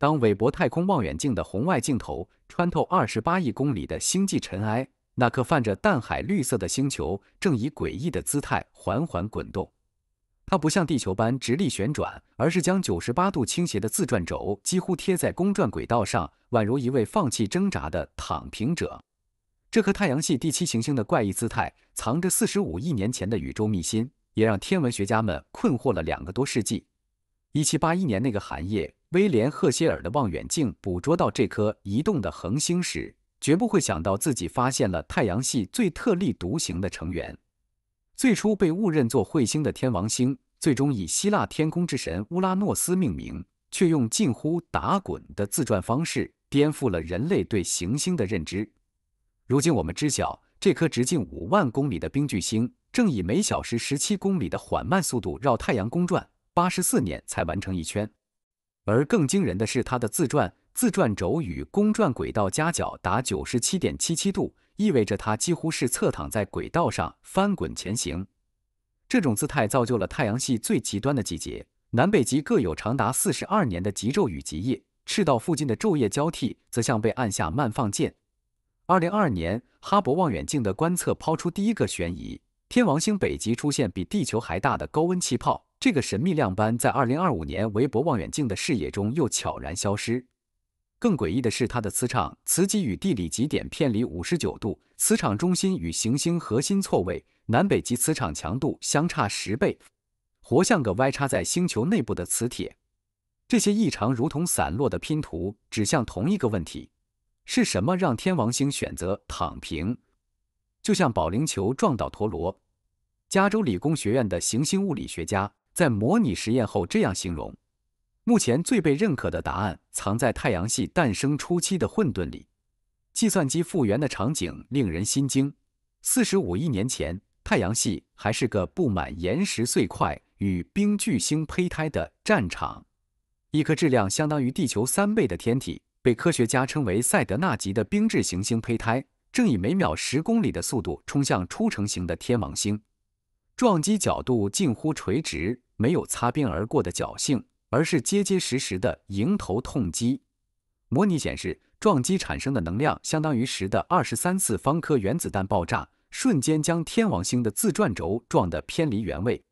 当韦伯太空望远镜的红外镜头穿透二十八亿公里的星际尘埃，那颗泛着淡海绿色的星球正以诡异的姿态缓缓滚动。它不像地球般直立旋转，而是将九十八度倾斜的自转轴几乎贴在公转轨道上，宛如一位放弃挣扎的躺平者。这颗太阳系第七行星的怪异姿态，藏着四十五亿年前的宇宙秘辛，也让天文学家们困惑了两个多世纪。一七八一年那个寒夜。威廉·赫歇尔的望远镜捕捉到这颗移动的恒星时，绝不会想到自己发现了太阳系最特立独行的成员。最初被误认作彗星的天王星，最终以希腊天空之神乌拉诺斯命名，却用近乎打滚的自转方式颠覆了人类对行星的认知。如今我们知晓，这颗直径五万公里的冰巨星，正以每小时十七公里的缓慢速度绕太阳公转，八十四年才完成一圈。而更惊人的是，它的自转自转轴与公转轨道夹角达九十七点七七度，意味着它几乎是侧躺在轨道上翻滚前行。这种姿态造就了太阳系最极端的季节，南北极各有长达四十二年的极昼与极夜，赤道附近的昼夜交替则像被按下慢放键。二零二二年，哈勃望远镜的观测抛出第一个悬疑。天王星北极出现比地球还大的高温气泡，这个神秘亮斑在二零二五年韦伯望远镜的视野中又悄然消失。更诡异的是，它的磁场磁极与地理极点偏离五十九度，磁场中心与行星核心错位，南北极磁场强度相差十倍，活像个歪插在星球内部的磁铁。这些异常如同散落的拼图，指向同一个问题：是什么让天王星选择躺平？就像保龄球撞倒陀螺，加州理工学院的行星物理学家在模拟实验后这样形容：目前最被认可的答案藏在太阳系诞生初期的混沌里。计算机复原的场景令人心惊：四十五亿年前，太阳系还是个布满岩石碎块与冰巨星胚胎的战场。一颗质量相当于地球三倍的天体，被科学家称为“赛德纳级”的冰质行星胚胎。正以每秒十公里的速度冲向初成型的天王星，撞击角度近乎垂直，没有擦边而过的侥幸，而是结结实实的迎头痛击。模拟显示，撞击产生的能量相当于十的二十三次方颗原子弹爆炸，瞬间将天王星的自转轴撞得偏离原位。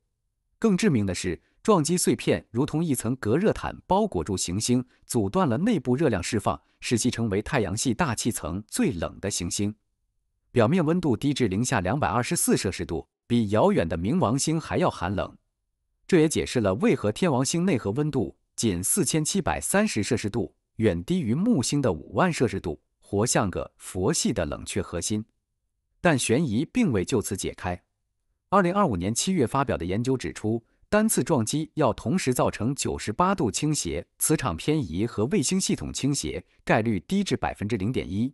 更致命的是。撞击碎片如同一层隔热毯包裹住行星，阻断了内部热量释放，使其成为太阳系大气层最冷的行星，表面温度低至零下两百二十四摄氏度，比遥远的冥王星还要寒冷。这也解释了为何天王星内核温度仅四千七百三十摄氏度，远低于木星的五万摄氏度，活像个佛系的冷却核心。但悬疑并未就此解开。二零二五年七月发表的研究指出。单次撞击要同时造成九十八度倾斜、磁场偏移和卫星系统倾斜，概率低至百分之零点一。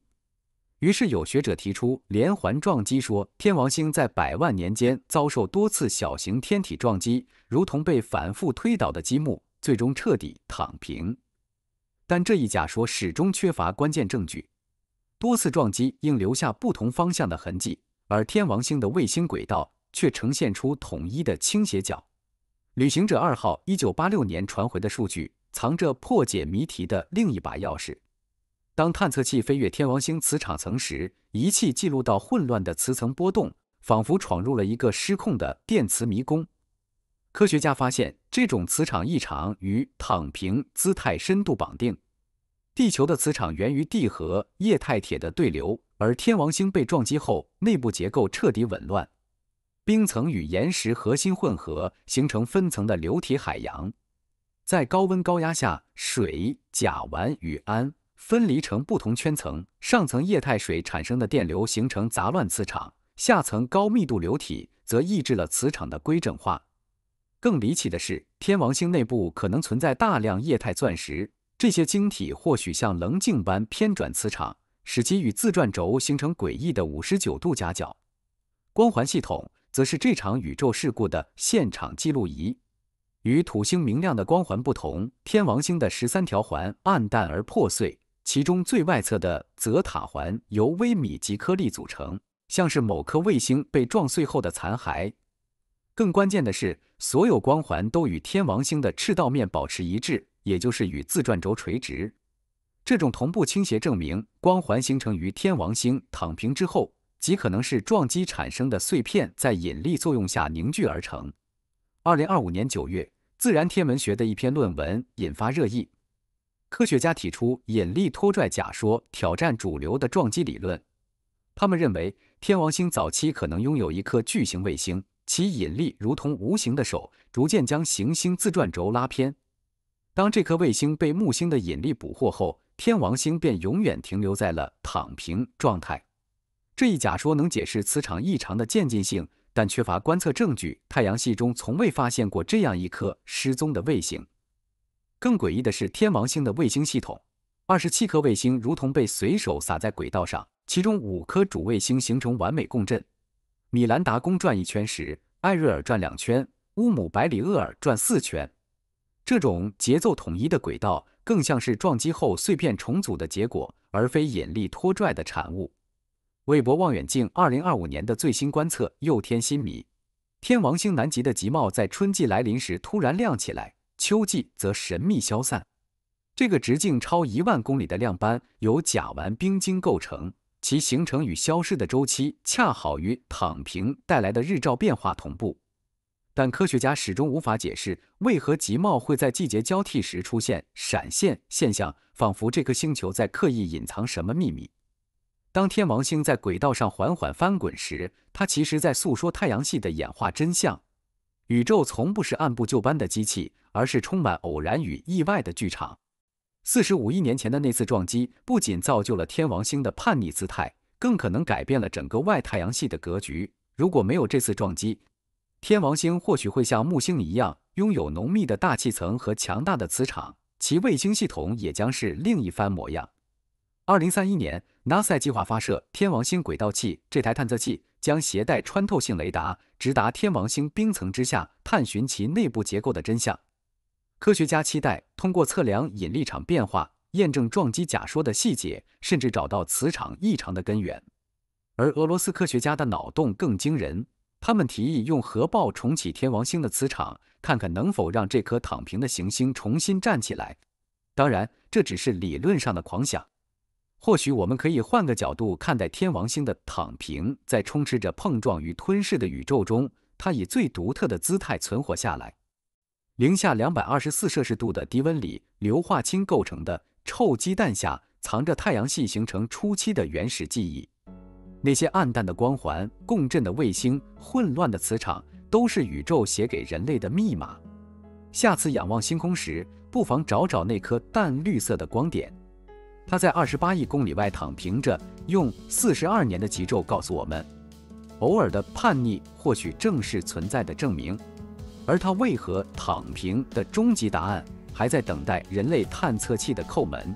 于是有学者提出连环撞击说：天王星在百万年间遭受多次小型天体撞击，如同被反复推倒的积木，最终彻底躺平。但这一假说始终缺乏关键证据。多次撞击应留下不同方向的痕迹，而天王星的卫星轨道却呈现出统一的倾斜角。旅行者二号1986年传回的数据藏着破解谜题的另一把钥匙。当探测器飞越天王星磁场层时，仪器记录到混乱的磁层波动，仿佛闯入了一个失控的电磁迷宫。科学家发现，这种磁场异常与躺平姿态深度绑定。地球的磁场源于地核液态铁的对流，而天王星被撞击后，内部结构彻底紊乱。冰层与岩石核心混合，形成分层的流体海洋。在高温高压下，水、甲烷与氨分离成不同圈层。上层液态水产生的电流形成杂乱磁场，下层高密度流体则抑制了磁场的规整化。更离奇的是，天王星内部可能存在大量液态钻石，这些晶体或许像棱镜般偏转磁场，使其与自转轴形成诡异的五十九度夹角。光环系统。则是这场宇宙事故的现场记录仪。与土星明亮的光环不同，天王星的十三条环暗淡而破碎，其中最外侧的泽塔环由微米级颗粒组成，像是某颗卫星被撞碎后的残骸。更关键的是，所有光环都与天王星的赤道面保持一致，也就是与自转轴垂直。这种同步倾斜证明光环形成于天王星躺平之后。极可能是撞击产生的碎片在引力作用下凝聚而成。二零二五年九月，《自然天文学》的一篇论文引发热议。科学家提出引力拖拽假说，挑战主流的撞击理论。他们认为，天王星早期可能拥有一颗巨型卫星，其引力如同无形的手，逐渐将行星自转轴拉偏。当这颗卫星被木星的引力捕获后，天王星便永远停留在了躺平状态。这一假说能解释磁场异常的渐进性，但缺乏观测证据。太阳系中从未发现过这样一颗失踪的卫星。更诡异的是，天王星的卫星系统，二十七颗卫星如同被随手撒在轨道上，其中五颗主卫星形成完美共振：米兰达公转一圈时，艾瑞尔转两圈，乌姆百里厄尔转四圈。这种节奏统一的轨道，更像是撞击后碎片重组的结果，而非引力拖拽的产物。韦伯望远镜二零二五年的最新观测又添新谜：天王星南极的极帽在春季来临时突然亮起来，秋季则神秘消散。这个直径超一万公里的亮斑由甲烷冰晶构成，其形成与消失的周期恰好与躺平带来的日照变化同步。但科学家始终无法解释为何极帽会在季节交替时出现闪现现象，仿佛这颗星球在刻意隐藏什么秘密。当天王星在轨道上缓缓翻滚时，它其实在诉说太阳系的演化真相。宇宙从不是按部就班的机器，而是充满偶然与意外的剧场。四十五亿年前的那次撞击，不仅造就了天王星的叛逆姿态，更可能改变了整个外太阳系的格局。如果没有这次撞击，天王星或许会像木星一样，拥有浓密的大气层和强大的磁场，其卫星系统也将是另一番模样。二零三一年，NASA 计划发射天王星轨道器。这台探测器将携带穿透性雷达，直达天王星冰层之下，探寻其内部结构的真相。科学家期待通过测量引力场变化，验证撞击假说的细节，甚至找到磁场异常的根源。而俄罗斯科学家的脑洞更惊人，他们提议用核爆重启天王星的磁场，看看能否让这颗躺平的行星重新站起来。当然，这只是理论上的狂想。或许我们可以换个角度看待天王星的躺平，在充斥着碰撞与吞噬的宇宙中，它以最独特的姿态存活下来。零下两百二十四摄氏度的低温里，硫化氢构成的臭鸡蛋下，藏着太阳系形成初期的原始记忆。那些暗淡的光环、共振的卫星、混乱的磁场，都是宇宙写给人类的密码。下次仰望星空时，不妨找找那颗淡绿色的光点。他在二十八亿公里外躺平着，用四十二年的极昼告诉我们，偶尔的叛逆或许正是存在的证明。而他为何躺平的终极答案，还在等待人类探测器的叩门。